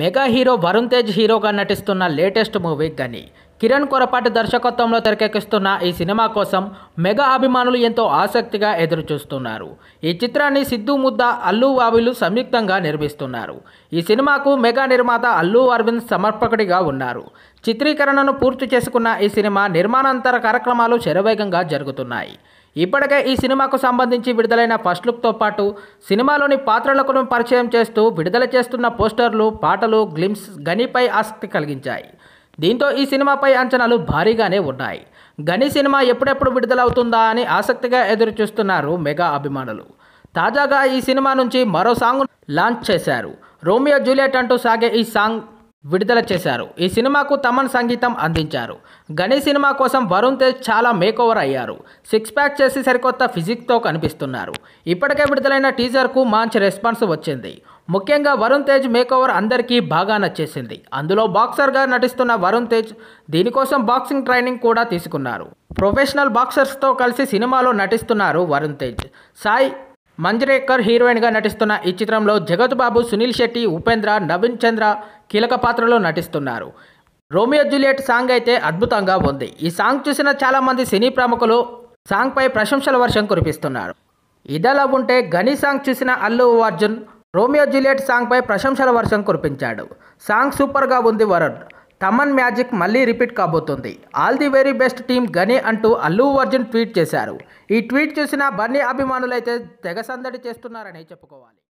mega hero Varun Tej హీరోగా నటిస్తున్న latest movie గని కిరణ్ కొరపాటి దర్శకత్వంలో తెరకెక్కిస్తున్న ఈ సినిమా కోసం మెగా అభిమానులు ఎంతో ఆసక్తిగా ఎదురుచూస్తున్నారు ఈ చిత్రాన్ని సిద్ధు ముద్ద అల్లు వావిలు సంయుక్తంగా నిర్మిస్తున్నారు ఈ సినిమాకు మెగా నిర్మాత అల్లు అరవింద్ సమర్పకుడిగా ఉన్నారు చిత్రీకరణను పూర్తి చేసుకున్న ఈ సినిమా నిర్మాణాంతర కార్యక్రమాలు శరవేగంగా జరుగుతున్నాయి ఇప్పటికే ఈ సినిమాకు సంబంధించి విడుదలైన ఫస్ట్ లుక్తో పాటు సినిమాలోని పాత్రలకు పరిచయం చేస్తూ విడుదల చేస్తున్న పోస్టర్లు పాటలు గ్లిమ్స్ గనిపై ఆసక్తి కలిగించాయి దీంతో ఈ సినిమాపై అంచనాలు భారీగానే ఉన్నాయి గని సినిమా ఎప్పుడెప్పుడు విడుదలవుతుందా అని ఆసక్తిగా ఎదురుచూస్తున్నారు మెగా అభిమానులు తాజాగా ఈ సినిమా నుంచి మరో సాంగ్ లాంచ్ చేశారు రోమియో జూలియట్ అంటూ సాగే ఈ సాంగ్ విడుదల చేశారు ఈ సినిమాకు తమన్ సంగీతం అందించారు గణి సినిమా కోసం వరుణ్ తేజ్ చాలా మేకోవర్ అయ్యారు సిక్స్ ప్యాక్ చేసి సరికొత్త ఫిజిక్తో కనిపిస్తున్నారు ఇప్పటికే విడుదలైన టీజర్కు మంచి రెస్పాన్స్ వచ్చింది ముఖ్యంగా వరుణ్ తేజ్ మేకోవర్ అందరికీ బాగా నచ్చేసింది అందులో బాక్సర్గా నటిస్తున్న వరుణ్ తేజ్ దీనికోసం బాక్సింగ్ ట్రైనింగ్ కూడా తీసుకున్నారు ప్రొఫెషనల్ బాక్సర్స్తో కలిసి సినిమాలో నటిస్తున్నారు వరుణ్ తేజ్ సాయి మంజరేకర్ హీరోయిన్గా నటిస్తున్న ఈ చిత్రంలో జగత్ బాబు సునీల్ శెట్టి ఉపేంద్ర నవీన్ చంద్ర కీలక పాత్రలో నటిస్తున్నారు రోమియో జూలియట్ సాంగ్ అయితే అద్భుతంగా ఉంది ఈ సాంగ్ చూసిన చాలామంది సినీ ప్రముఖులు సాంగ్పై ప్రశంసల వర్షం కురిపిస్తున్నారు ఇదలా ఉంటే గని సాంగ్ చూసిన అల్లు అర్జున్ రోమియో జూలియట్ సాంగ్పై ప్రశంసల వర్షం కురిపించాడు సాంగ్ సూపర్గా ఉంది వరుణ్ తమన్ మ్యాజిక్ మళ్ళీ రిపీట్ కాబోతుంది all the very best team Ghani అంటూ అల్లు అర్జున్ ట్వీట్ చేశారు ఈ ట్వీట్ చూసిన బన్నీ అభిమానులైతే తెగ సందడి చేస్తున్నారని చెప్పుకోవాలి